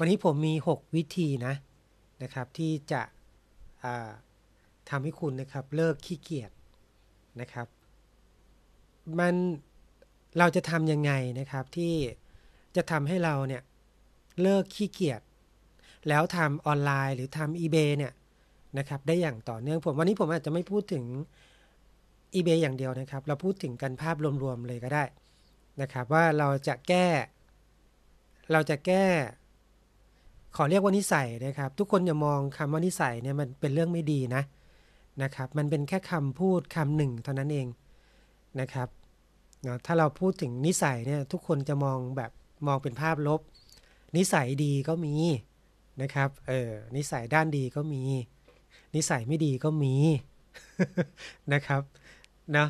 วันนี้ผมมี6วิธีนะนะครับ ที่จะทำให้คุณนะครับ เลิกขี้เกียจนะครับ มันเราจะทำยังไงนะครับ ที่จะทำให้เราเนี่ย เลิกขี้เกียจแล้วทำออนไลน์หรือทำ eBay เนี่ยนะครับ ได้อย่างต่อ เนื่องผม วันนี้ผมอาจจะไม่พูดถึง eBay อย่างเดียวนะครับ เราพูดถึงกันภาพรวมๆเลยก็ได้นะครับว่าเราจะแก้ เราจะแก้ขอเรียกว่านิสัยนะครับ ทุกคนอย่ามองคำว่านิสัยเนี่ยมันเป็นเรื่องไม่ดีนะนะครับ มันเป็นแค่คำพูดคำหนึ่ง เท่านั้นเองนะครับเนาะถ้าเราพูดถึงนิสัยเนี่ยทุกคนจะมองแบบมองเป็นภาพลบ นิสัยดีก็มีนะครับเออนิสัยด้านดีก็มี นิสัยไม่ดีก็มีนะครับเนาะ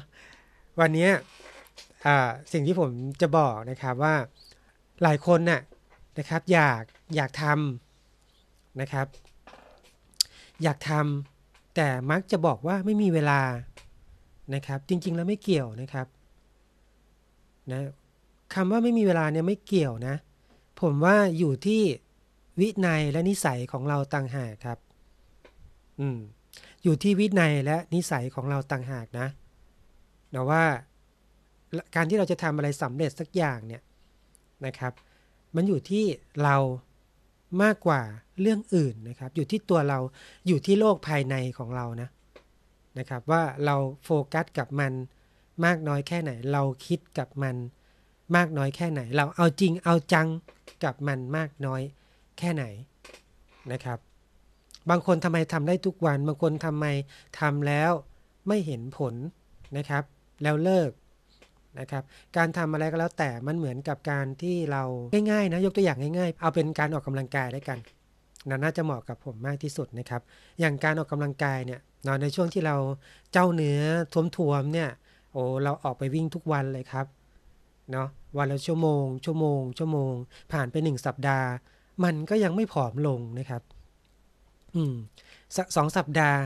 วันนี้สิ่งที่ผมจะบอกนะครับว่าหลายคนนะ่ะนะครับอยากอยากทำนะครับ อยากทำแต่มักจะบอกว่าไม่มีเวลานะครับ จริงๆ แล้วไม่เกี่ยวนะครับ นะคำว่าไม่มีเวลาเนี่ยไม่เกี่ยวนะ ผมว่าอยู่ที่วินัยและนิสัยของเราต่างหากครับ อืมอยู่ที่วินัยและนิสัยของเราต่างหากนะนะว่าการที่เราจะทำอะไรสำเร็จสักอย่างเนี่ยนะครับ มันอยู่ที่เรามากกว่าเรื่องอื่นนะครับ อยู่ที่ตัวเรา อยู่ที่โลกภายในของเรานะ นะครับ ว่าเราโฟกัสกับมันมากน้อยแค่ไหน เราคิดกับมันมากน้อยแค่ไหน เราเอาจริงเอาจังกับมันมากน้อยแค่ไหนนะครับ บางคนทำไมทำได้ทุกวัน บาง คนทำไมทำแล้วไม่เห็นผลนะครับ แล้วเลิกนะครับ การทำอะไรก็แล้วแต่มันเหมือนกับการที่เราง่ายๆนะยกตัวอย่างง่ายๆ เอาเป็นการออกกำลังกายได้กัน น่าจะเหมาะกับผมมากที่สุดนะครับ อย่างการออกกำลังกายเนี่ยนอนในช่วงที่เราเจ้าเนื้อทวมๆเนี่ย โอ้ เราออกไปวิ่งทุกวันเลยครับ เนาะ วันละชั่วโมง ชั่วโมง ชั่วโมง ผ่านไปหนึ่งสัปดาห์ มันก็ยังไม่ผอมลงนะครับ อืมสสองสัปดาห์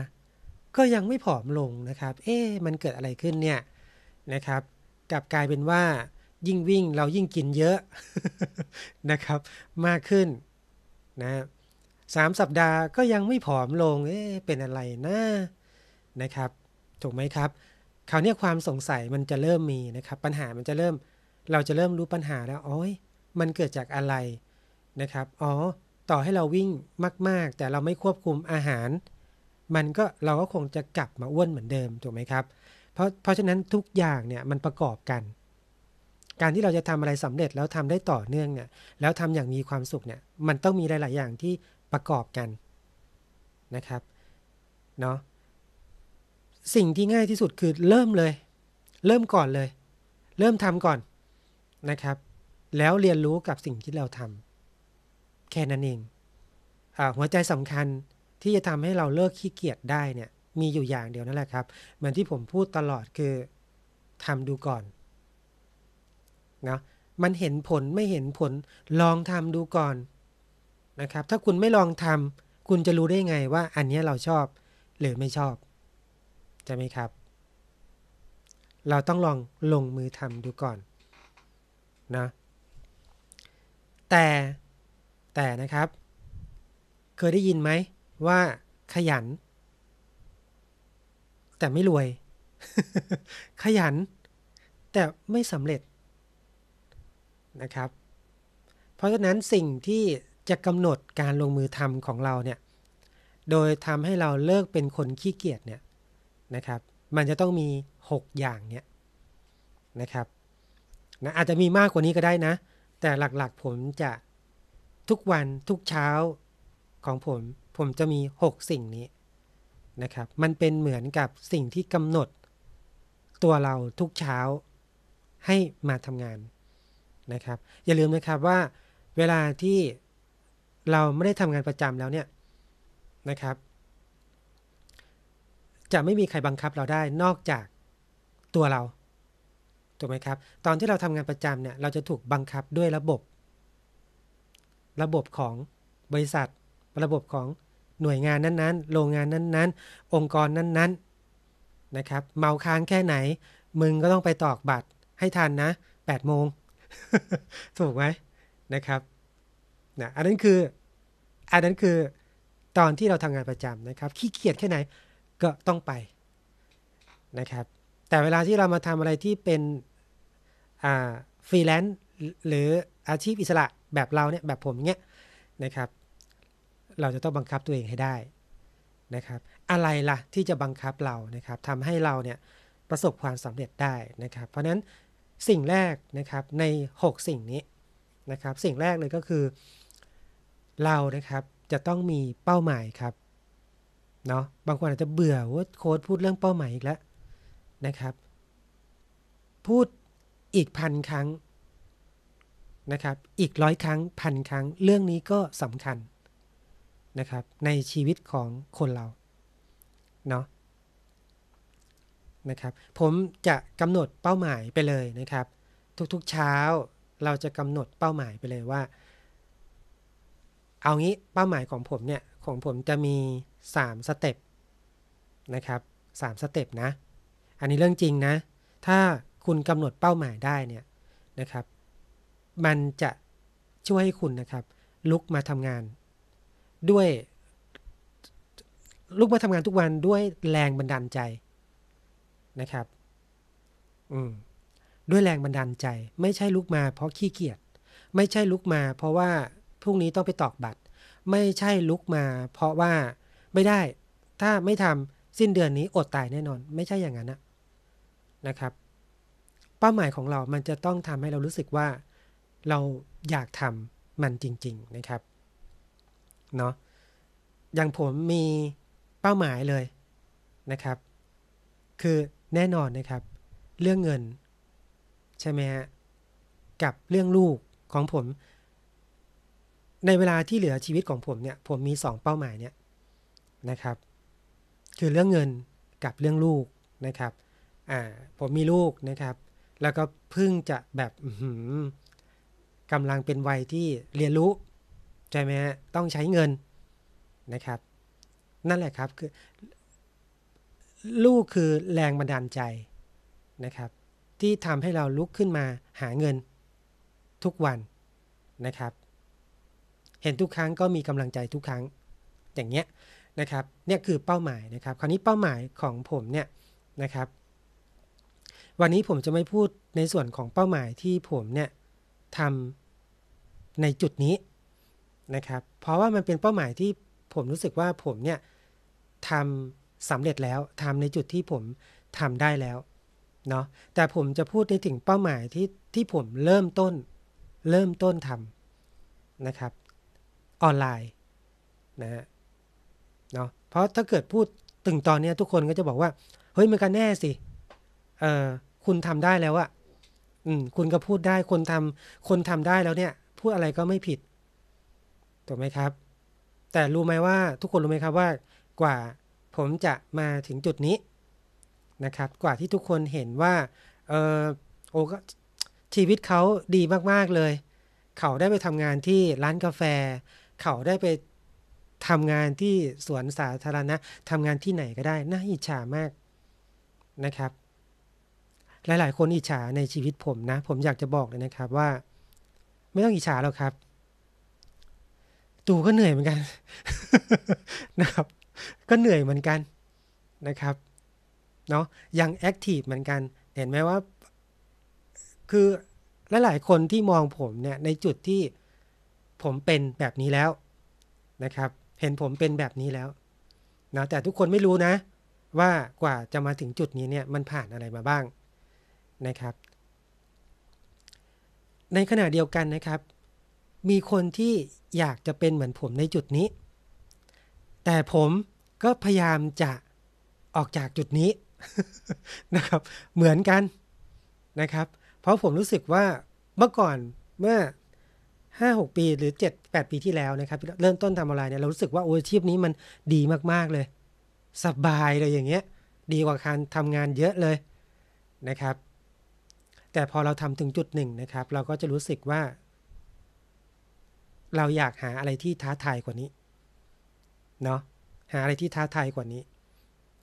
ก็ยังไม่ผอมลงนะครับ เอ๊มันเกิดอะไรขึ้นเนี่ยนะครับกลับกลายเป็นว่า ยิ่งวิ่งเรายิ่งกินเยอะนะครับ มากขึ้นนะสามสัปดาห์ก็ยังไม่ผอมลงเอ๊ะเป็นอะไรนะนะครับถูกไหมครับคราวนี้ความสงสัยมันจะเริ่มมีนะครับปัญหามันจะเริ่ม เราจะเริ่มรู้ปัญหาแล้วโอ้ยมันเกิดจากอะไรนะครับอ๋อต่อให้เราวิ่งมากๆ แต่เราไม่ควบคุมอาหารมันก็เราก็คงจะกลับมาอ้วนเหมือนเดิมถูกไหมครับเพราะเพราะฉะนั้นทุกอย่างเนี่ย มันประกอบกัน การที่เราจะทำอะไรสำเร็จแล้วทำได้ต่อเนื่องเนี่ยแล้วทำอย่างมีความสุขเนี่ย มันต้องมีหลายๆ อย่างที่ประกอบกันนะครับเนาะสิ่งที่ง่ายที่สุดคือเริ่มเลย เริ่มก่อนเลย เริ่มทำก่อนนะครับ แล้วเรียนรู้กับสิ่งที่เราทำแค่นั้นเองหัวใจสำคัญที่จะทำให้เราเลิกขี้เกียจได้เนี่ยมีอยู่อย่างเดียวนั่นแหละครับเหมือนที่ผมพูดตลอดคือทำดูก่อนนะมันเห็นผลไม่เห็นผลลองทำดูก่อน นะครับถ้าคุณไม่ลองทำคุณจะรู้ได้ไงว่าอันนี้เราชอบหรือไม่ชอบใช่ไหมครับ เราต้องลองลงมือทำดูก่อนนะแต่แต่นะครับเคยได้ยินไหมว่าขยันแต่ไม่รวย ขยัน แต่ไม่สำเร็จนะครับ เพราะฉะนั้นสิ่งที่จะกำหนดการลงมือทำของเราเนี่ย โดยทำให้เราเลิกเป็นคนขี้เกียจเนี่ยนะครับ มันจะต้องมี 6 อย่างเนี่ยนะครับ นะอาจจะมีมากกว่านี้ก็ได้นะ แต่หลักๆ ผมจะทุกวันทุกเช้าของผม ผมจะมี 6 สิ่งนี้นะครับ มันเป็นเหมือนกับสิ่งที่กำหนด ตัวเราทุกเช้า ให้มาทำงานนะครับ อย่าลืมนะครับว่าเวลาที่เราไม่ได้ทำงานประจำแล้วเนี่ยนะครับ จะไม่มีใครบังคับเราได้นอกจากตัวเราถูกไหมครับ ตอนที่เราทำงานประจำเนี่ยเราจะถูกบังคับด้วยระบบ ระบบของบริษัทระบบของหน่วยงานนั้น ๆ โรงงานนั้นๆ องค์กรนั้น ๆ นะครับ เมาค้างแค่ไหน มึงก็ต้องไปตอกบัตรให้ทันนะ8 โมงถูกไหมนะครับ นะ อันนั้นคือ อันนั้นคือ ตอนที่เราทำงานประจำนะครับ ขี้เกียจแค่ไหน ก็ต้องไป นะครับ แต่เวลาที่เรามาทำอะไรที่เป็น อ่า ฟรีแลนซ์ หรืออาชีพอิสระแบบเราเนี่ย แบบผมเนี้ย นะครับเราจะต้องบังคับตัวเองให้ได้นะครับอะไรละ่ะ ที่จะบังคับเรานะครับทำให้เราเนี่ยประสบความสำเร็จได้นะครับ เพราะนั้นสิ่งแรกนะครับใน 6 สิ่งนี้นะครับสิ่งแรกเลยก็คือเรานะครับจะต้องมีเป้าหมายครับเนาะบางคนอาจจะเบื่อว่าโค้ดพูดเรื่องเป้าหมายอีกแล้วนะครับ พูดอีกพันครั้งนะครับอีกร้อยครั้งพันครั้งเรื่องนี้ก็สำคัญนะครับในชีวิตของคนเรา เนาะนะครับผมจะกำหนดเป้าหมายไปเลยนะครับ ทุกๆเช้าเราจะกำหนดเป้าหมายไปเลยว่า เอางี้เป้าหมายของผมเนี่ยของผมจะมี3สเต็ปนะครับสามสเต็ปนะอันนี้เรื่องจริงนะถ้าคุณกำหนดเป้าหมายได้เนี่ยนะครับมันจะช่วยให้คุณนะครับลุกมาทำงานด้วยลูกมาทำงานทุกวันด้วยแรงบันดาลใจนะครับ อืม ด้วยแรงบันดาลใจ ไม่ใช่ลุกมาเพราะขี้เกียจไม่ใช่ลุกมาเพราะว่าพรุ่งนี้ต้องไปตอกบัตร ไม่ใช่ลุกมาเพราะว่าไม่ได้ถ้าไม่ทำสิ้นเดือนนี้อดตายแน่นอน ไม่ใช่อย่างนั้นนะนะครับ เป้าหมายของเรามันจะต้องทำให้เรารู้สึกว่าเราอยากทำมันจริง ๆนะครับเนาะอย่างผมมีเป้าหมายเลยนะครับ คือแน่นอนนะครับ เรื่องเงิน ใช่ไหมฮะกับเรื่องลูกของผม ในเวลาที่เหลือชีวิตของผมเนี่ยผมมีสองเป้าหมายเนี่ยนะครับ คือเรื่องเงินกับเรื่องลูกนะครับอ่าผมมีลูกนะครับ แล้วก็เพิ่งจะแบบกำลังเป็นวัยที่เรียนรู้ใช่ไหมฮะต้องใช้เงินนะครับ นั่นแหละครับคือลูกคือแรงบันดาลใจนะครับที่ทำให้เราลุกขึ้นมาหาเงินทุกวันนะครับ เห็นทุกครั้งก็มีกำลังใจทุกครั้งอย่างเงี้ยนะครับเนี่ยคือเป้าหมายนะครับคราวนี้เป้าหมายของผมเนี่ยนะครับ วันนี้ผมจะไม่พูดในส่วนของเป้าหมายที่ผมเนี่ยทำในจุดนี้นะครับ เพราะว่ามันเป็นเป้าหมายที่ผมรู้สึกว่าผมเนี่ยทำสำเร็จแล้วทำในจุดที่ผมทำได้แล้วเนาะแต่ผมจะพูดในถึงเป้าหมายที่ที่ผมเริ่มต้นเริ่มต้นทำนะครับ ออนไลน์นะฮะเนาะเพราะถ้าเกิดพูดถึงตอนนี้ทุกคนก็จะบอกว่า เฮ้ยมันกันแน่สิเออคุณทำได้แล้วอะอืมคุณก็พูดได้ คนทำคนทำได้แล้วเนี่ย พูดอะไรก็ไม่ผิดถูกไหมครับ แต่รู้ไหมว่าทุกคนรู้ไหมครับว่า กว่าผมจะมาถึงจุดนี้นะครับ กว่าที่ทุกคนเห็นว่าเออโอ้ก็ชีวิตเขาดีมากๆ เลย เขาได้ไปทำงานที่ร้านกาแฟ เขาได้ไปทำงานที่สวนสาธารณะทำงานที่ไหนก็ได้ น่าอิจฉามากนะครับ หลายๆคนอิจฉาในชีวิตผมนะ ผมอยากจะบอกเลยนะครับว่า ไม่ต้องอิจฉาหรอกครับดูก็เหนื่อยเหมือนกันนะครับ ก็เหนื่อยเหมือนกันนะครับ เนาะยัง แอคทีฟเหมือนกัน เห็นไหมว่า คือลหลายๆคนที่มองผมเนี่ยในจุดที่ผมเป็นแบบนี้แล้วนะครับ เห็นผมเป็นแบบนี้แล้วนะแต่ทุกคนไม่รู้นะ ว่ากว่าจะมาถึงจุดนี้เนี่ย มันผ่านอะไรมาบ้างนะครับ ในขณะเดียวกันนะครับมีคนที่อยากจะเป็นเหมือนผมในจุดนี้ แต่ผมก็พยายามจะออกจากจุดนี้นะครับ เหมือนกันนะครับ เพราะผมรู้สึกว่าเมื่อก่อนเมื่อห้าหกปีหรือเจ็ดแปดปีที่แล้วนะครับ เริ่มต้นทำออไรเนี่ย เรารู้สึกว่าโอ้ชีพนี้มันดีมากๆเลย สบายเลยอย่างเงี้ย ดีกว่าการทำงานเยอะเลยนะครับ แต่พอเราทำถึงจุดหนึ่งนะครับเราก็จะรู้สึกว่าเราอยากหาอะไรที่ท้าทายกว่านี้ เนาะ หาอะไรที่ท้าทายกว่านี้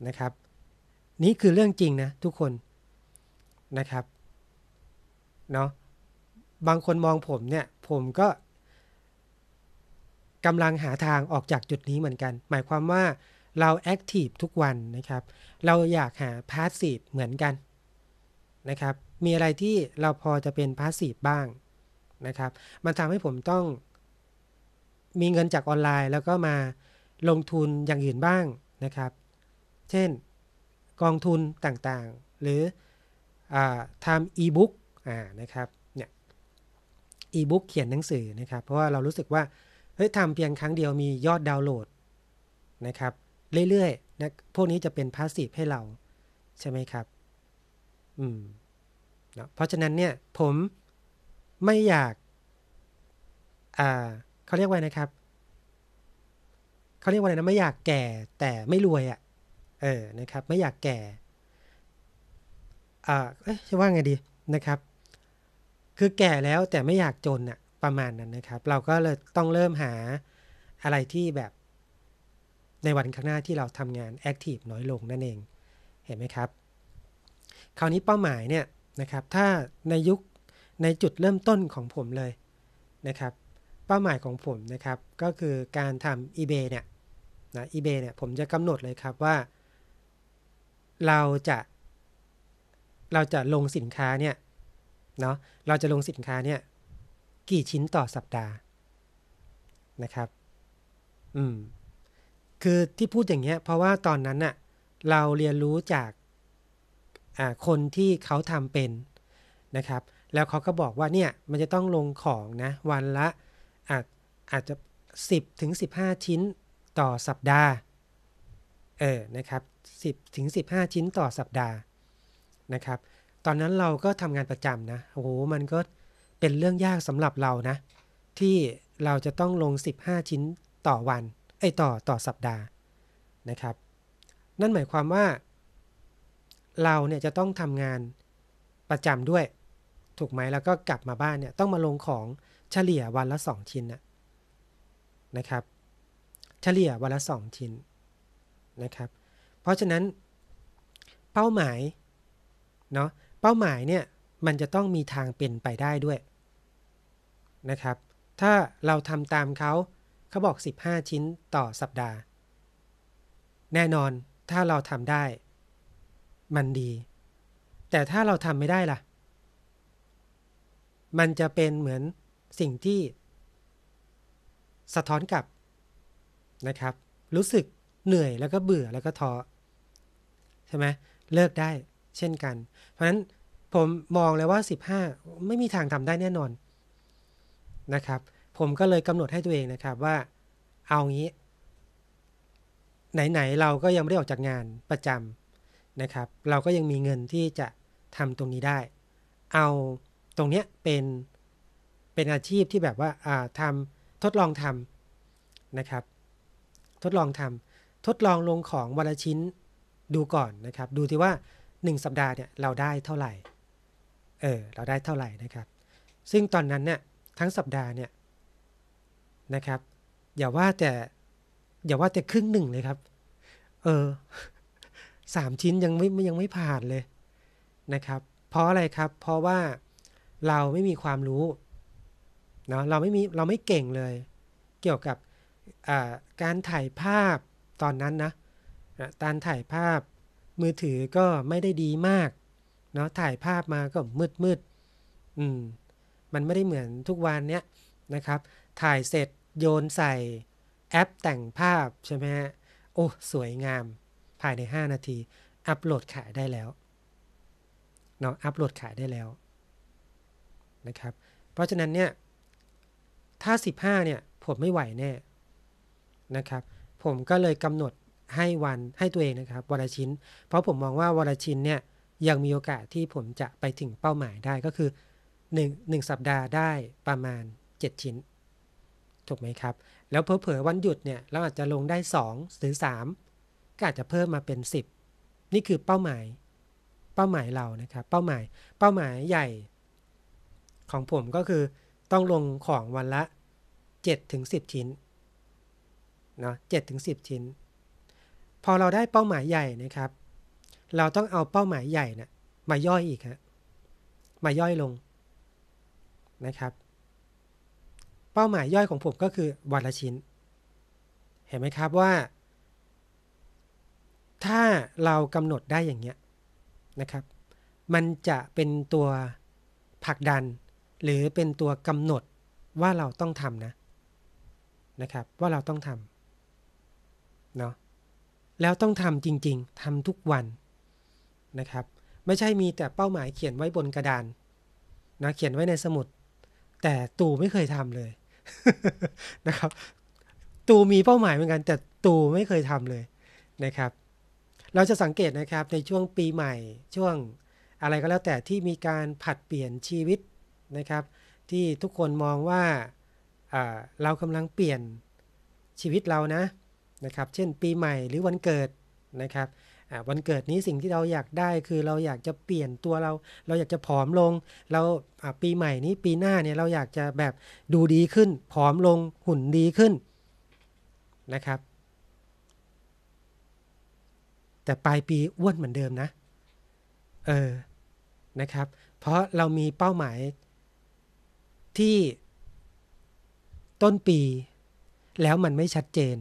นะครับ นี่คือเรื่องจริงนะทุกคนนะครับ เนาะ บางคนมองผมเนี่ย ผมก็กำลังหาทางออกจากจุดนี้เหมือนกัน หมายความว่าเราแอคทีฟทุกวันนะครับ เราอยากหาพาสซีฟเหมือนกันนะครับ มีอะไรที่เราพอจะเป็นพาสซีฟบ้างนะครับ มันทำให้ผมต้องมีเงินจากออนไลน์แล้วก็มาลงทุนอย่างอื่นบ้างนะครับ เช่น กองทุนต่างๆ หรืออทำอีบุ๊กนะครับ เนี่ยอีบุ๊กเขียนหนังสือนะครับ เพราะว่าเรารู้สึกว่า เฮ้ยทำเพียงครั้งเดียวมียอดดาวน์โหลดนะครับ เรื่อยๆนะพวกนี้จะเป็นพาสซีฟให้เราใช่ไหมครับ อืมเนาะเพราะฉะนั้นเนี่ยผมไม่อยากอ่าเขาเรียกว่านะครับ เขาเรียกว่าอะไรนะไม่อยากแก่แต่ไม่รวยอะ่ะ เออ นะครับ ไม่อยากแก่ อ่า เอจะว่าไงดีนะครับ คือแก่แล้วแต่ไม่อยากจนอะ่ะ ประมาณนั้นนะครับ เราก็เลยต้องเริ่มหาอะไรที่แบบ ในวันข้างหน้าที่เราทำงานแอคทีฟน้อยลงนั่นเอง เห็นไหมครับ คราวนี้เป้าหมายเนี่ยนะครับ ถ้าในยุค ในจุดเริ่มต้นของผมเลยนะครับเป้าหมายของผมนะครับ ก็คือการทำ eBay เนี่ยนะ eBay เนี่ย ผมจะกำหนดเลยครับว่า เราจะ เราจะลงสินค้าเนี่ย เนาะเราจะลงสินค้าเนี่ย กี่ชิ้นต่อสัปดาห์นะครับ อืม คือที่พูดอย่างเงี้ยเพราะว่าตอนนั้นน่ะเราเรียนรู้จาก อ่าคนที่เขาทำเป็นนะครับ แล้วเขาก็บอกว่าเนี่ยมันจะต้องลงของ นะวันละอาจอาจจะ 10ถึง 15 ชิ้นต่อสัปดาห์ เออนะครับ 10 ถึง 15 ชิ้นต่อสัปดาห์นะครับตอนนั้นเราก็ทำงานประจำนะโอ้โหมันก็เป็นเรื่องยากสำหรับเรานะที่เราจะต้องลง 15 ชิ้นต่อวันไอต่อต่อสัปดาห์นะครับนั่นหมายความว่า เราเนี่ยจะต้องทำงานประจำด้วย ถูกไหมแล้วก็กลับมาบ้านเนี่ยต้องมาลงของเฉลี่ยวันละสองชิ้นนะครับ เฉลี่ยวันละสองชิ้นนะครับ เพราะฉะนั้น เป้าหมายเนาะ เป้าหมายเนี่ยมันจะต้องมีทางเป็นไปได้ด้วยนะครับ ถ้าเราทำตามเขาเขาบอก15ชิ้นต่อสัปดาห์ แน่นอนถ้าเราทำได้ มันดี แต่ถ้าเราทำไม่ได้ล่ะ มันจะเป็นเหมือนสิ่งที่สะท้อนกับนะครับ รู้สึกเหนื่อยแล้วก็เบื่อแล้วก็ท้อใช่ไหมเลิกได้เช่นกัน เพราะฉะนั้นผมมองเลยว่า15ไม่มีทางทำได้แน่นอนนะครับ ผมก็เลยกำหนดให้ตัวเองนะครับว่า เอางี้ ไหน ๆ เราก็ยังไม่ได้ออกจากงานประจำนะครับ เราก็ยังมีเงินที่จะทำตรงนี้ได้ เอาตรงเนี้ยเป็นเป็นอาชีพที่แบบว่าทำ ทดลองทำนะครับ ทดลองทำ ทดลองลงของวันละชิ้นดูก่อนนะครับ ดูที่ว่า 1 สัปดาห์เนี่ยเราได้เท่าไหร่ เออ เราได้เท่าไหร่นะครับ ซึ่งตอนนั้นเนี่ยทั้งสัปดาห์เนี่ยนะครับ อย่าว่าแต่อย่าว่าแต่ครึ่งหนึ่งเลยครับ เออสามชิ้นยังไม่ยังไม่ผ่านเลยนะครับ เพราะอะไรครับ เพราะว่าเราไม่มีความรู้เนาะเราไม่มีเราไม่เก่งเลย เกี่ยวกับการถ่ายภาพตอนนั้นนะตารถ่ายภาพมือถือก็ไม่ได้ดีมาก เนาะถ่ายภาพมาก็มืดมืดอืมมันไม่ได้เหมือนทุกวันเนี้ยนะครับ ถ่ายเสร็จโยนใส่แอปแต่งภาพใช่ไหมฮะโอ้สวยงาม ภายใน 5 นาที อัปโหลดขายได้แล้ว เนาะอัปโหลดขายได้แล้วนะครับ เพราะฉะนั้นเนี่ยถ้า 15เนี่ยผมไม่ไหวแน่นะครับ ผมก็เลยกำหนดให้วันให้ตัวเองนะครับวันละชิ้น เพราะผมมองว่าวันละชิ้นเนี่ย ยังมีโอกาสที่ผมจะไปถึงเป้าหมายได้ก็คือ 1 1 สัปดาห์ได้ประมาณ 7 ชิ้นถูกไหมครับ แล้วเผลอๆวันหยุดเนี่ยเราอาจจะลงได้2หรือ3ก็อาจจะเพิ่มมาเป็น 10 นี่คือเป้าหมาย เป้าหมายเรานะครับเป้าหมายเป้าหมายใหญ่ ของผมก็คือต้องลงของวันละ7-10 ชิ้นเนาะเจ็ดถึงสิบชิ้น พอเราได้เป้าหมายใหญ่นะครับ เราต้องเอาเป้าหมายใหญ่นะ่ะมาย่อยอีกฮะมาย่อยลงนะครับ เป้าหมายย่อยของผมก็คือวันละชิ้น เห็นไหมครับว่า ถ้าเรากำหนดได้อย่างเงี้ยนะครับ มันจะเป็นตัวผลักดันหรือเป็นตัวกำหนดว่าเราต้องทำนะ นะครับว่าเราต้องทำเนาะแล้วต้องทำจริงๆทำทุกวันนะครับ ไม่ใช่มีแต่เป้าหมายเขียนไว้บนกระดานนะเขียนไว้ในสมุด แต่ตู่ไม่เคยทำเลยนะครับตู่มีเป้าหมายเหมือนกันแต่ตู่ไม่เคยทำเลยนะครับ เราจะสังเกตนะครับในช่วงปีใหม่ ช่วงอะไรก็แล้วแต่ที่มีการผัดเปลี่ยนชีวิตนะครับที่ทุกคนมองว่าเรากำลังเปลี่ยนชีวิตเรานะนะครับเช่นปีใหม่หรือวันเกิด นะครับวันเกิดนี้สิ่งที่เราอยากได้คือเราอยากจะเปลี่ยนตัวเรา เราอยากจะผอมลงเราปีใหม่นี้ปีหน้าเนี่ยเราอยากจะแบบดูดีขึ้นผอมลงหุ่นดีขึ้นนะครับ แต่ปลายปีอ้วนเหมือนเดิมนะเออ นะครับเพราะเรามีเป้าหมายที่ต้นปี แล้วมันไม่ชัดเจน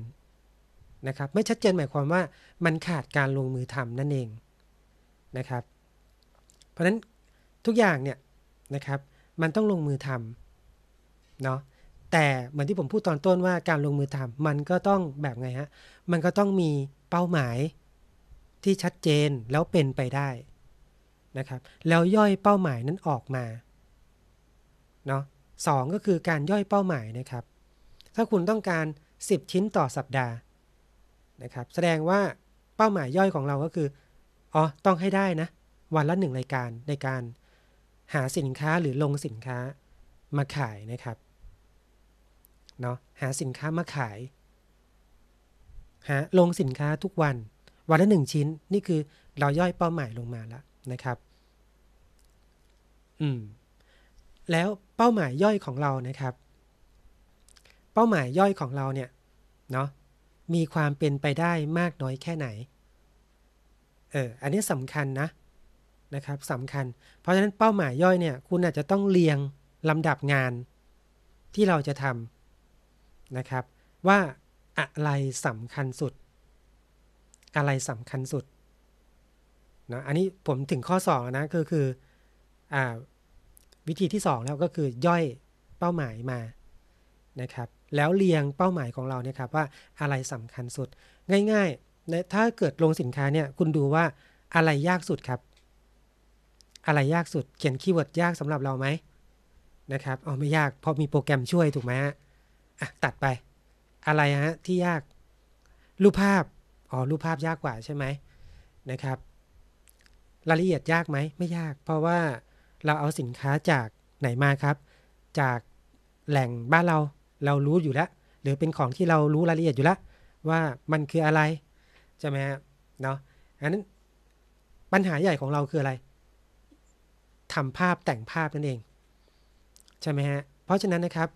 นะครับ ไม่ชัดเจนหมายความว่า มันขาดการลงมือทำนั่นเองนะครับ เพราะนั้นทุกอย่างเนี่ยนะครับ มันต้องลงมือทำเนาะแต่ เหมือนที่ผมพูดตอนต้นว่าการลงมือทำมันก็ต้องแบบไงฮะมันก็ต้องมีเป้าหมายที่ชัดเจนแล้วเป็นไปได้นะครับ แล้วย่อยเป้าหมายนั้นออกมาเนาะ2ก็คือการย่อยเป้าหมายนะครับ ถ้าคุณต้องการ 10 ชิ้นต่อสัปดาห์นะครับ แสดงว่าเป้าหมายย่อยของเราก็คือ อ๋อ ต้องให้ได้นะ วันละหนึ่งรายการ ในการหาสินค้าหรือลงสินค้ามาขายนะครับ เนาะ หาสินค้ามาขาย หาลงสินค้าทุกวัน วันละหนึ่งชิ้น นี่คือเราย่อยเป้าหมายลงมาแล้วนะครับ อืม แล้วเป้าหมายย่อยของเรานะครับ เป้าหมายย่อยของเราเนี่ยเนาะมีความเป็น ไปได้มากน้อยแค่ไหน เอออันนี้สำคัญนะนะครับสำคัญ เพราะฉะนั้นเป้าหมายย่อยเนี่ย คุณอาจจะต้องเรียงลำดับงาน ที่เราจะทำนะครับ ว่าอะไรสำคัญสุด อะไรสำคัญสุดนะอันนี้ผมถึงข้อสองนะ คือคืออ่าวิธีที่ 2 แล้วก็คือย่อยเป้าหมายมานะครับ แล้วเรียงเป้าหมายของเราเนี่ยครับ ว่าอะไรสำคัญสุดง่ายๆในถ้าเกิดลงสินค้าเนี่ยคุณดูว่าอะไรยากสุดครับอะไรยากสุดเขียนคีย์เวิร์ดยากสำหรับเราไหมนะครับอ๋อไม่ยาก เพราะมีโปรแกรมช่วยถูกไหมอ่ะตัดไปอะไรฮะที่ยากรูปภาพอ๋อรูปภาพยากกว่าใช่ไหมนะครับ รายละเอียดยากไหมไม่ยากเพราะว่าเราเอาสินค้าจากไหนมาครับ จากแหล่งบ้านเรา เรารู้อยู่แล้ว หรือเป็นของที่เรารู้รายละเอียดอยู่แล้วว่ามันคืออะไร ใช่ไหมฮะ เนาะอันนั้น ปัญหาใหญ่ของเราคืออะไร ทำภาพแต่งภาพนั่นเอง ใช่ไหมฮะ เพราะฉะนั้นนะครับ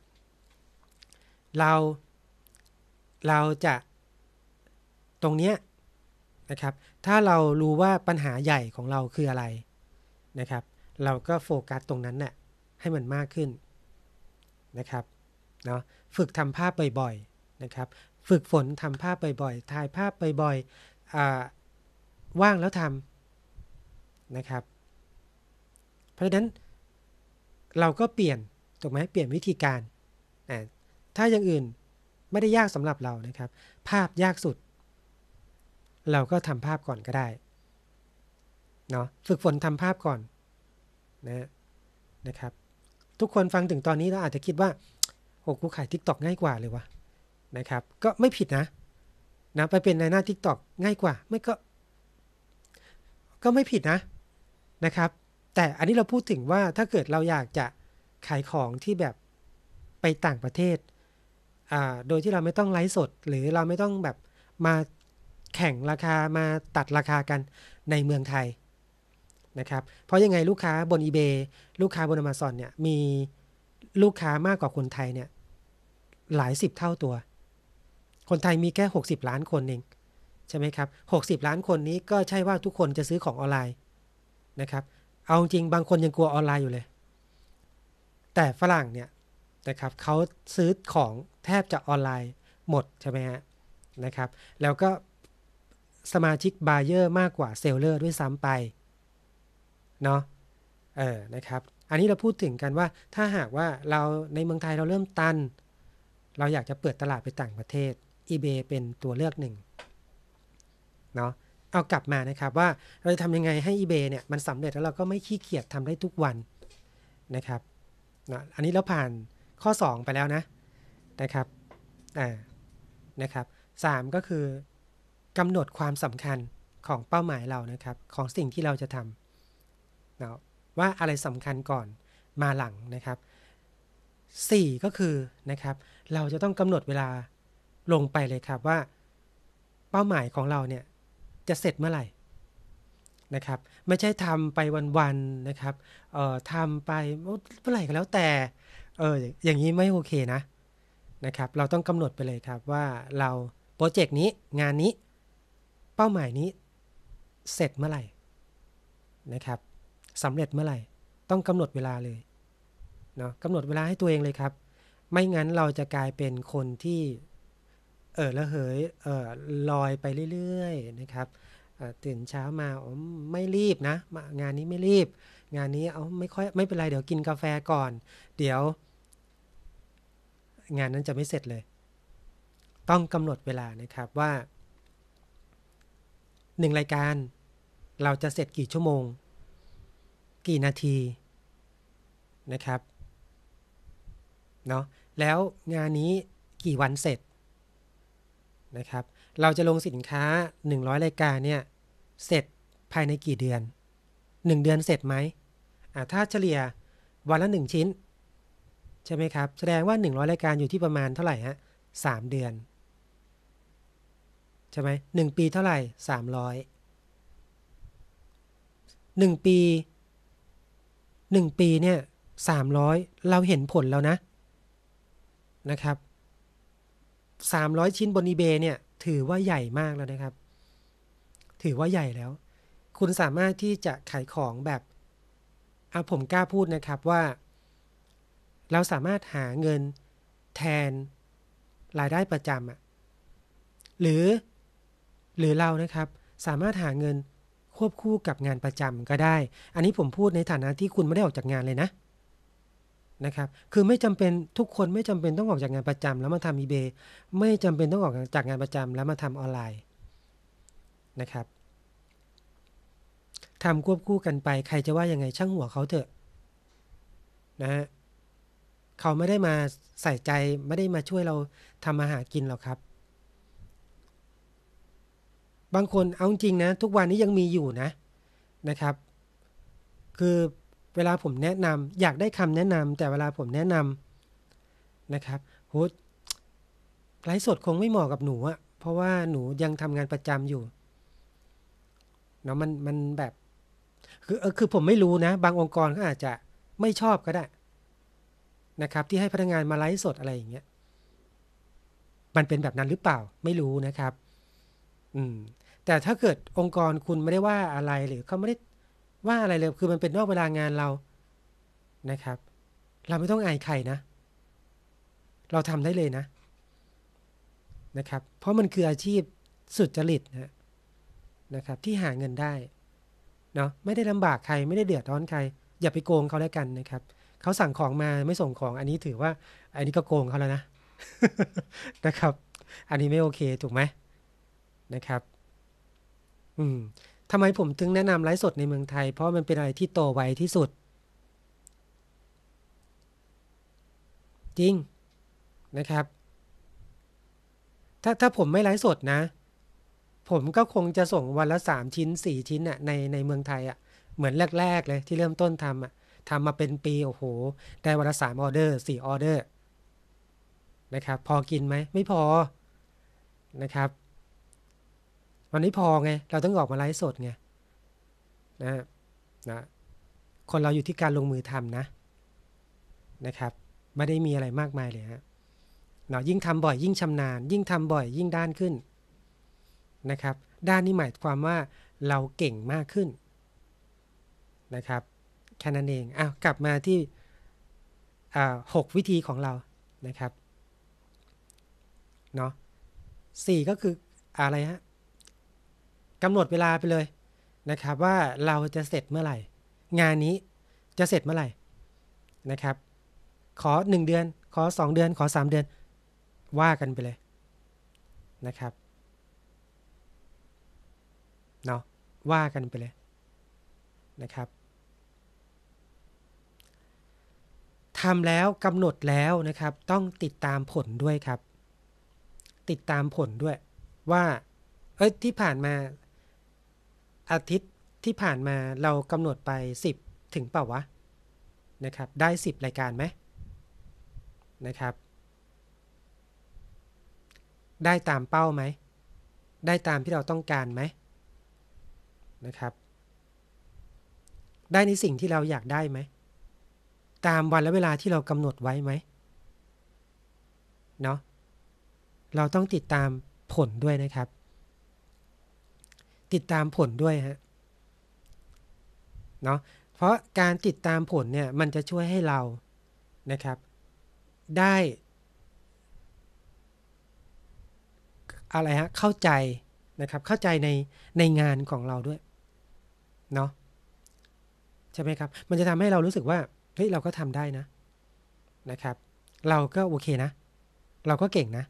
เราเราจะตรงเนี้ย นะครับ ถ้าเรารู้ว่าปัญหาใหญ่ของเราคืออะไรนะครับเราก็โฟกัสตรงนั้นน่ะให้มันมากขึ้นนะครับ เนาะ ฝึกทำภาพบ่อยๆนะครับ ฝึกฝนทำภาพบ่อยๆ ถ่ายภาพบ่อยๆว่างแล้วทำนะครับ เพราะฉะนั้นเราก็เปลี่ยน ถูกไหมเปลี่ยนวิธีการ ถ้าอย่างอื่นไม่ได้ยากสำหรับเรา นะครับ ภาพยากสุด เราก็ทำภาพก่อนก็ได้ เนาะ ฝึกฝนทำภาพก่อนนะนะครับทุกคนฟังถึงตอนนี้เราอาจจะคิดว่าโอ้กูขายทิกตอกง่ายกว่าเลยวะ นะครับก็ไม่ผิดนะนะไปเป็นนายหน้าทิกตอกง่ายกว่าไม่ก็ก็ไม่ผิดนะนะครับ แต่อันนี้เราพูดถึงว่าถ้าเกิดเราอยากจะ ขายของที่แบบไปต่างประเทศ อ่าโดยที่เราไม่ต้องไลฟ์สด หรือเราไม่ต้องแบบมาแข่งราคามาตัดราคากันในเมืองไทยนะครับเพราะยังไงลูกค้าบน eBay ลูกค้าบน Amazon เนี่ย มีลูกค้ามากกว่าคนไทยเนี่ย หลายสิบเท่าตัว คนไทยมีแค่ 60 ล้านคนเอง ใช่ไหมครับ 60 ล้านคนนี้ก็ใช่ว่าทุกคนจะซื้อของออนไลน์นะครับ เอาจริงบางคนยังกลัวออนไลน์อยู่เลย แต่ฝรั่งเนี่ยนะครับเขาซื้อของแทบจะออนไลน์ หมดใช่ไหมฮะนะครับ แล้วก็สมาชิกบาเยอร์มากกว่าเซลเลอร์ ด้วยซ้ำไปเนาะ เออ นะครับ อันนี้เราพูดถึงกันว่า ถ้าหากว่าเราในเมืองไทยเราเริ่มตัน เราอยากจะเปิดตลาดไปต่างประเทศ eBay เป็นตัวเลือกหนึ่ง เนาะเอากลับมานะครับว่าเราจะทำยังไงให้ eBay เนี่ยมันสำเร็จแล้วเราก็ไม่ขี้เกียจทำได้ทุกวันนะครับนะอันนี้เราผ่านข้อ 2 ไปแล้วนะนะครับ อ่า นะครับสก็คือกำหนดความสำคัญของเป้าหมายเรานะครับของสิ่งที่เราจะทำนะว่าอะไรสำคัญก่อนมาหลังนะครับ 4 ก็คือนะครับ เราจะต้องกำหนดเวลาลงไปเลยครับว่าเป้าหมายของเราเนี่ยจะเสร็จเมื่อไหร่ นะครับ ไม่ใช่ทำไปวันๆนะครับเอ่อทำไปเมื่อไหร่ก็แล้วแต่เอออย่างนี้ไม่โอเคนะ นะครับ เราต้องกำหนดไปเลยครับว่าเราโปรเจกต์นี้งานนี้ เป้าหมายนี้ เสร็จเมื่อไหร่นะครับสำเร็จเมื่อไหร่ ต้องกำหนดเวลาเลยเนาะกำหนดเวลาให้ตัวเองเลยครับ ไม่งั้นเราจะกลายเป็นคนที่เออละเหยเออลอยไปเรื่อยๆ นะครับตื่นเช้ามาอ๋อไม่รีบนะ งานนี้ไม่รีบ งานนี้เอาไม่ค่อยไม่เป็นไรเดี๋ยวกินกาแฟก่อน เดี๋ยว งานนั้นจะไม่เสร็จเลย ต้องกำหนดเวลานะครับว่าหนึ่งรายการเราจะเสร็จกี่ชั่วโมงกี่นาที นะครับ เนาะแล้วงานนี้กี่วันเสร็จนะครับ เราจะลงสินค้า 100 รายการเนี่ย เสร็จภายในกี่เดือน 1 เดือนเสร็จไหมอ่าถ้าเฉลี่ยวันละ 1 ชิ้น ใช่ไหมครับแสดงว่า 100 รายการอยู่ที่ประมาณเท่าไหร่ฮะสามเดือน ใช่ไหมหนึ่งปีเท่าไหร่ 300 1 ปีหนึ่งปีเนี่ยสามร้อยเราเห็นผลแล้วนะนะครับสามร้อยชิ้นบนอีเบเนี่ยถือว่าใหญ่มากแล้วนะครับ ถือว่าใหญ่แล้ว คุณสามารถที่จะขายของแบบเอาผมกล้าพูดนะครับว่า เราสามารถหาเงินแทนรายได้ประจำอะหรือหรือเรานะครับ สามารถหาเงินควบคู่กับงานประจำก็ได้ อันนี้ผมพูดในฐานะที่คุณไม่ได้ออกจากงานเลยนะ นะครับ คือไม่จำเป็นทุกคนไม่จำเป็นต้องออกจากงานประจำ แล้วมาทำอีเบไม่จำเป็นต้องออกจากงานประจำแล้วมาทำออนไลน์นะครับทำควบคู่กันไป ใครจะว่ายังไงช่างหัวเขาเถอะนะฮะ เขาไม่ได้มาใส่ใจไม่ได้มาช่วยเราทำมาหากินหรอกครับบางคนเอาจริงนะทุกวันนี้ยังมีอยู่นะ นะครับ คือเวลาผมแนะนำ อยากได้คำแนะนำ แต่เวลาผมแนะนำนะครับโหไลฟ์สดคงไม่เหมาะกับหนูอะเพราะว่าหนูยังทำงานประจำอยู่เนาะมันมันแบบ คือเออคือ ผมไม่รู้นะ บางองค์กรก็อาจจะไม่ชอบก็ได้นะครับ ที่ให้พนักงานมาไลฟ์สดอะไรอย่างเงี้ยมันเป็นแบบนั้นหรือเปล่า ไม่รู้นะครับ อืมแต่ถ้าเกิดองค์กรคุณไม่ได้ว่าอะไรหรือเขาไม่ได้ว่าอะไรเลย คือมันเป็นนอกเวลางานเรานะครับ เราไม่ต้องอายใครนะ เราทำได้เลยนะ นะครับ เพราะมันคืออาชีพสุดจริตนะ นะครับที่หาเงินได้ เนาะไม่ได้ลำบากใครไม่ได้เดือดร้อนใคร อย่าไปโกงเขาแล้วกันนะครับ เขาสั่งของมาไม่ส่งของอันนี้ถือว่า อันนี้ก็โกงเขาแล้วนะนะครับ อันนี้ไม่โอเคถูกไหมนะครับอืมทำไมผมถึงแนะนำไลฟ์สดในเมืองไทยเพราะมันเป็นอะไรที่โตไวที่สุด จริง นะครับ ถ้าถ้าผมไม่ไลฟ์สดนะ ผมก็คงจะส่งวันละสามชิ้นสี่ชิ้นอะในในเมืองไทยอะเหมือนแรกๆเลยที่เริ่มต้นทำอะทำมาเป็นปี โอ้โห ได้วันละสามออเดอร์สี่ออเดอร์ นะครับพอกินไหม ไม่พอ นะครับมันไม่พอไง เราต้องออกมาไลฟ์สดไงนะนะ คนเรา อยู่ที่การลงมือทำนะ นะครับ ไม่ ได้มีอะไรมากมาย เลยฮะ เนาะยิ่งทำบ่อยยิ่งชำนาญ ยิ่งทำบ่อย ยิ่งด้านขึ้น นะครับ ด้านนี้หมาย ความว่าเราเก่งมากขึ้น นะครับ แค่นั้นเองอ้าวกลับมาที่หกวิธีของเรา นะครับ เนาะสี่ก็คืออะไรฮะกำหนดเวลาไปเลยนะครับว่าเราจะเสร็จเมื่อไหร่ งานนี้จะเสร็จเมื่อไหร่นะครับ ขอ 1 เดือน ขอ 2 เดือน ขอ 3 เดือน ว่ากันไปเลยนะครับเนาะว่ากันไปเลยนะครับทำแล้วกำหนดแล้วนะครับต้องติดตามผลด้วยครับ ติดตามผลด้วยว่าเอ้ยที่ผ่านมาอาทิตย์ที่ผ่านมาเรากำหนดไป10ถึงเปล่าวะนะครับ ได้10รายการไหมนะครับ ได้ตามเป้าไหม ได้ตามที่เราต้องการไหมนะครับ ได้ในสิ่งที่เราอยากได้ไหม ตามวันและเวลาที่เรากำหนดไว้ไหมเนาะเราต้องติดตามผลด้วยนะครับติดตามผลด้วยฮะเนาะเพราะการติดตามผลเนี่ย มันจะช่วยให้เรานะครับ ได้อะไรฮะเข้าใจนะครับเข้าใจในในงานของเราด้วยเนาะใช่ไหมครับ มันจะทำให้เรารู้สึกว่าเฮ้ยเราก็ทำได้นะนะครับเราก็โอเคนะ เราก็เก่งนะ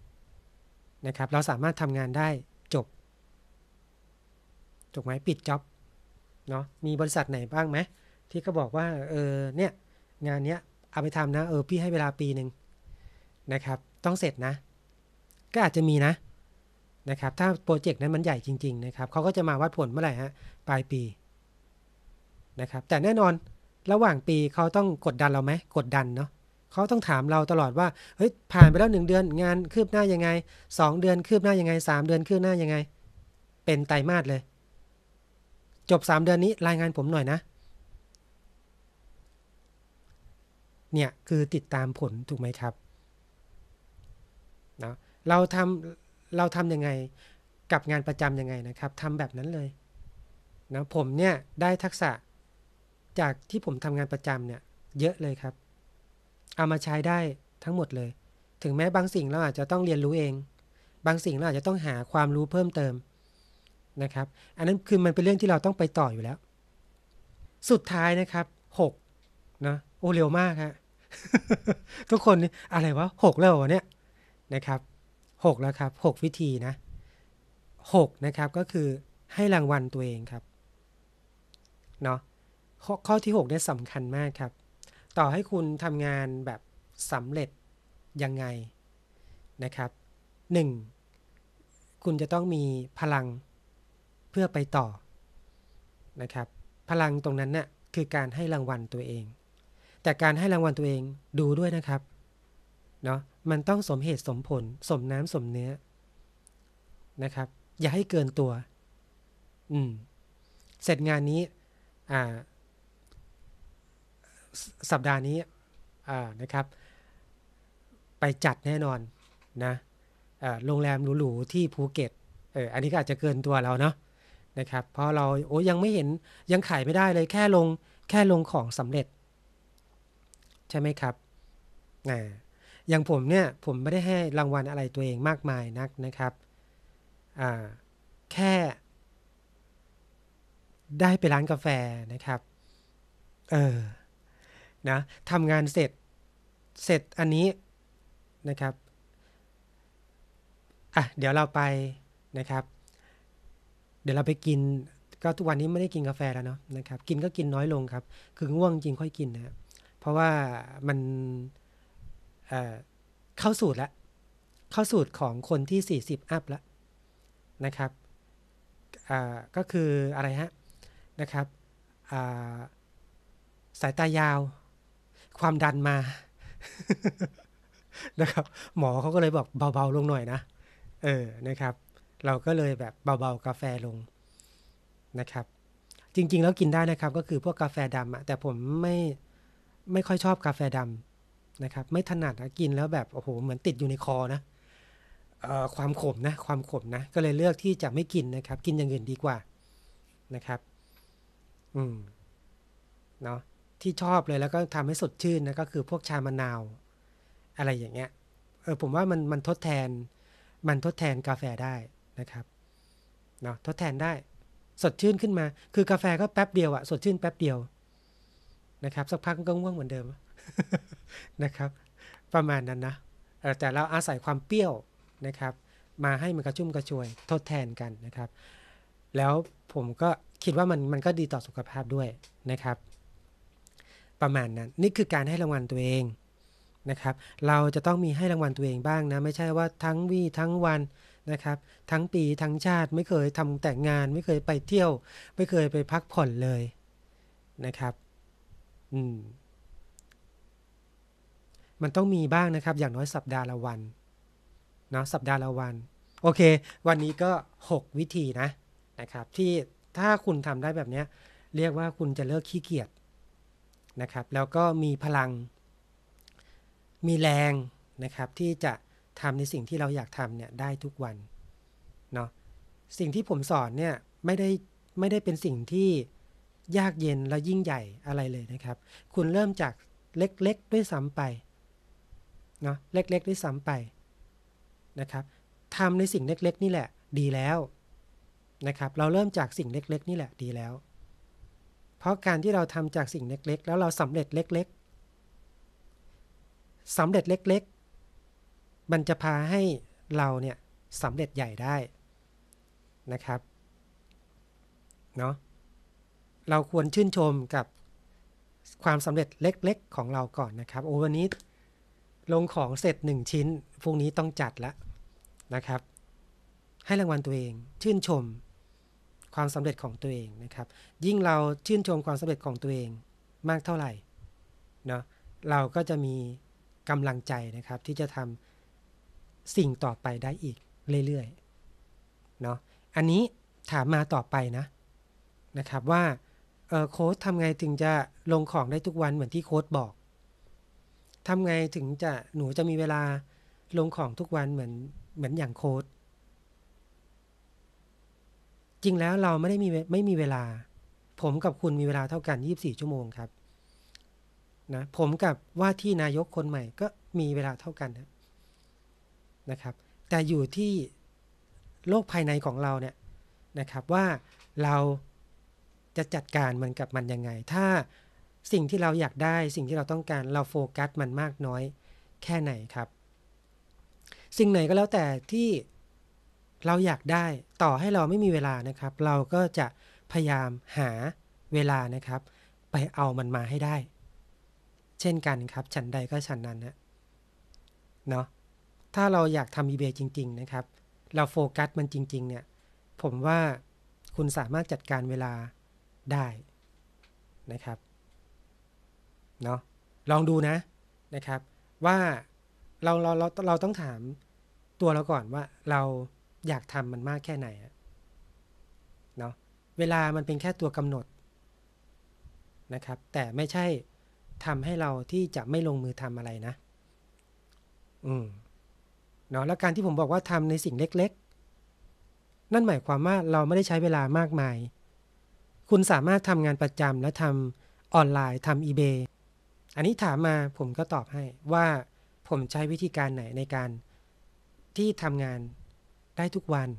นะครับ เราสามารถทำงานได้ถูกไหมปิดจ็อบ เนาะมีบริษัทไหนบ้างไหม ที่ ก็ บอกว่า เออ เนี่ย งาน เนี้ย เอาไปทำนะ เออ พี่ ให้เวลาปีหนึ่งนะครับ ต้องเสร็จนะ ก็ อาจจะมีนะ นะครับ ถ้า โปรเจกต์ นั้นมันใหญ่จริง ๆ นะครับเขาก็จะมาวัดผลเมื่อไหร่ฮะปลายปี นะครับ แต่แน่นอนระหว่างปีเขาต้องกดดันเราไหมกดดันเนาะเขาต้องถามเราตลอดว่าเฮ้ยผ่านไปแล้วหนึ่งเดือนงานคืบหน้ายังไง 2 เดือนคืบหน้ายังไง 3 เดือนคืบหน้ายังไง เป็นไตรมาสเลยจบสามเดือนนี้รายงานผมหน่อยนะ เนี่ยคือติดตามผลถูกไหมครับนะเราทำเราทำยังไงกับงานประจำยังไงนะครับทำแบบนั้นเลยนะผมเนี่ยได้ทักษะจากที่ผมทำงานประจำเนี่ยเยอะเลยครับ เอามาใช้ได้ทั้งหมดเลย ถึงแม้บางสิ่งเราอาจจะต้องเรียนรู้เอง บางสิ่งเราอาจจะต้องหาความรู้เพิ่มเติมนะครับ อันนั้นคือมันเป็นเรื่องที่เราต้องไปต่ออยู่แล้ว สุดท้ายนะครับหกนะโอ้ เร็วมากฮะทุกคนอะไรวะหกแล้ววะเนี่ย นะครับหกแล้วครับหกวิธีนะหกนะครับ ก็คือให้รางวัลตัวเองครับ เนาะ ข้อที่หกเนี่ยสำคัญมากครับ ต่อให้คุณทำงานแบบสำเร็จ ยังไงนะครับหนึ่ง คุณจะต้องมีพลังเพื่อไปต่อนะครับ พลังตรงนั้นนะ่ยคือการให้รางวัลตัวเอง แต่การให้รางวัลตัวเอง ดูด้วยนะครับ เนาะมันต้องสมเหตุสมผล สมน้ำสมเนื้อนะครับ อย่าให้เกินตัว อืมเสร็จงานนี้ อ่า สัปดาห์นี้ อ่านะครับ ไปจัดแน่นอนนะโรงแรมหรูๆที่ภูเก็ตเอออันนี้ก็อาจจะเกินตัวเราเนาะนะครับเพราะเรา โอ้ยังไม่เห็น ยังขายไม่ได้เลย แค่ลง แค่ลงของสำเร็จ ใช่ไหมครับน่อย่างผมเนี่ย ผมไม่ได้ให้รางวัลอะไรตัวเองมากมายนักนะครับ อ่า แค่ ได้ไปร้านกาแฟนะครับ เออ นะทำงานเสร็จ เสร็จอันนี้นะครับ อ่ะ เดี๋ยวเราไปนะครับเดี๋ยวเราไปกิน ก็ทุกวันนี้ไม่ได้กิน กาแฟแล้วเนาะนะครับ กินก็กินน้อยลงครับ คือง่วงจริงค่อยกินนะ เพราะว่ามันเเข้าสูตรละ เข้าสูตรของคนที่ 40 อัพแล้วนะครับก็คืออะไรฮะ นะครับสายตายาว ความดันมานะครับหมอเขาก็เลยบอกเบาๆ ลงหน่อยนะเออ นะครับเราก็เลยแบบเบาๆกาแฟลงนะครับ จริง ๆ แล้วกินได้นะครับ ก็คือพวกกาแฟดำอะแต่ผมไม่ไม่ค่อยชอบกาแฟดำนะครับ ไม่ถนัดนะกินแล้วแบบโอ้โหเหมือนติดอยู่ในคอนะความขมนะ ความขมนะก็เลยเลือกที่จะไม่กินนะครับ กินอย่างอื่นดีกว่านะครับ อืมเนาะที่ชอบเลยแล้วก็ทำให้สดชื่นนะก็คือพวกชามะนาว อะไรอย่างเงี้ยเออผมว่ามันมันทดแทน มันทดแทนกาแฟได้นะครับ เนาะทดแทนได้สดชื่นขึ้นมา คือกาแฟก็แป๊บเดียวอะสดชื่นแป๊บเดียวนะครับ สักพักก็ง่วงเหมือนเดิมนะครับประมาณนั้นนะแต่เราอาศัยความเปรี้ยวนะครับ มาให้มันกระชุ่มกระชวย ทดแทนกันนะครับ แล้วผมก็คิดว่ามันมันก็ดีต่อสุขภาพด้วยนะครับ ประมาณนั้นนี่คือการให้รางวัลตัวเองนะครับ เราจะต้องมีให้รางวัลตัวเองบ้างนะ ไม่ใช่ว่าทั้งวี่ทั้งวันนะครับ ทั้งปีทั้งชาติไม่เคยทำแต่งงาน ไม่เคยไปเที่ยว ไม่เคยไปพักผ่อนเลยนะครับอืมมันต้องมีบ้างนะครับ อย่างน้อยสัปดาห์ละวันเนาะสัปดาห์ละวันโอเค วันนี้ก็ 6 วิธีนะนะครับ ที่ถ้าคุณทำได้แบบนี้ เรียกว่าคุณจะเลิกขี้เกียจนะครับ แล้วก็มีพลัง มีแรงนะครับที่จะทำในสิ่งที่เราอยากทำเนี่ยได้ทุกวัน เนาะสิ่งที่ผมสอนเนี่ยไม่ได้ ไม่ได้เป็นสิ่งที่ยากเย็นและยิ่งใหญ่อะไรเลยนะครับ คุณเริ่มจากเล็กๆ ด้วยซ้ำไป เนาะเล็กๆ ด้วยซ้ำไปนะครับทำในสิ่งเล็กๆนี่แหละ ดีแล้วนะครับ เราเริ่มจากสิ่งเล็กๆ นี่แหละ ดีแล้ว เพราะการที่เราทำจากสิ่งเล็กๆ แล้วเราสำเร็จเล็กๆ สำเร็จเล็กมันจะพาให้เรา เนี่ยสำเร็จใหญ่ได้นะครับ เนาะเราควรชื่นชมกับความสำเร็จเล็ก ๆของเราก่อนนะครับ โอ้วันนี้ลงของเสร็จหนึ่งชิ้นพรุ่งนี้ต้องจัดละนะครับ ให้รางวัลตัวเอง ชื่นชมความสำเร็จของตัวเองนะครับ ยิ่งเราชื่นชมความสำเร็จของตัวเองมากเท่าไหร่ เนาะเราก็จะมีกำลังใจนะครับที่จะทำสิ่งต่อไปได้อีกเรื่อย ๆ เนาะ อันนี้ถามมาต่อไปนะนะครับว่าโค้ดทำไงถึงจะลงของได้ทุกวันเหมือนที่โค้ดบอกทำไงถึงจะหนูจะมีเวลาลงของทุกวันเหมือนเหมือนอย่างโค้ด จริงแล้วเราไม่ได้มีไม่มีเวลา ผมกับคุณมีเวลาเท่ากัน24 ชั่วโมงครับนะผมกับว่าที่นายกคนใหม่ ก็มีเวลาเท่ากันนะะครับแต่อยู่ที่โลกภายในของเราเนี่ยนะครับว่าเราจะจัดการมันกับมัน ยังไง ถ้าสิ่งที่เราอยากได้สิ่งที่เราต้องการเราโฟกัสมันมากน้อย แค่ไหนครับ สิ่งไหนก็แล้วแต่ที่เราอยากได้ต่อให้เราไม่มีเวลานะครับ เราก็จะพยายามหาเวลานะครับ ไปเอามันมาให้ได้ เช่นกันครับฉันใดก็ฉันนั้นนะเนาะถ้าเราอยากทำ eBay จริง ๆ นะครับ เราโฟกัสมันจริง ๆ เนี่ย ผมว่าคุณสามารถจัดการเวลาได้นะครับ เนาะ ลองดูนะ นะครับ ว่าเราเราเราเราต้องถาม ตัวเราก่อนว่าเราอยากทำมันมากแค่ไหนเนาะ เวลามันเป็นแค่ตัวกำหนดนะครับ แต่ไม่ใช่ทำให้เราที่จะไม่ลงมือทำอะไรนะ อืมเนาะแล้วการที่ผมบอกว่าทำในสิ่งเล็กๆ นั่นหมายความว่าเราไม่ได้ใช้เวลามากมาย คุณสามารถทำงานประจำและทำออนไลน์ทำ eBay อันนี้ถามมาผมก็ตอบให้ว่าผมใช้วิธีการไหนในการที่ทำงานได้ทุกวัน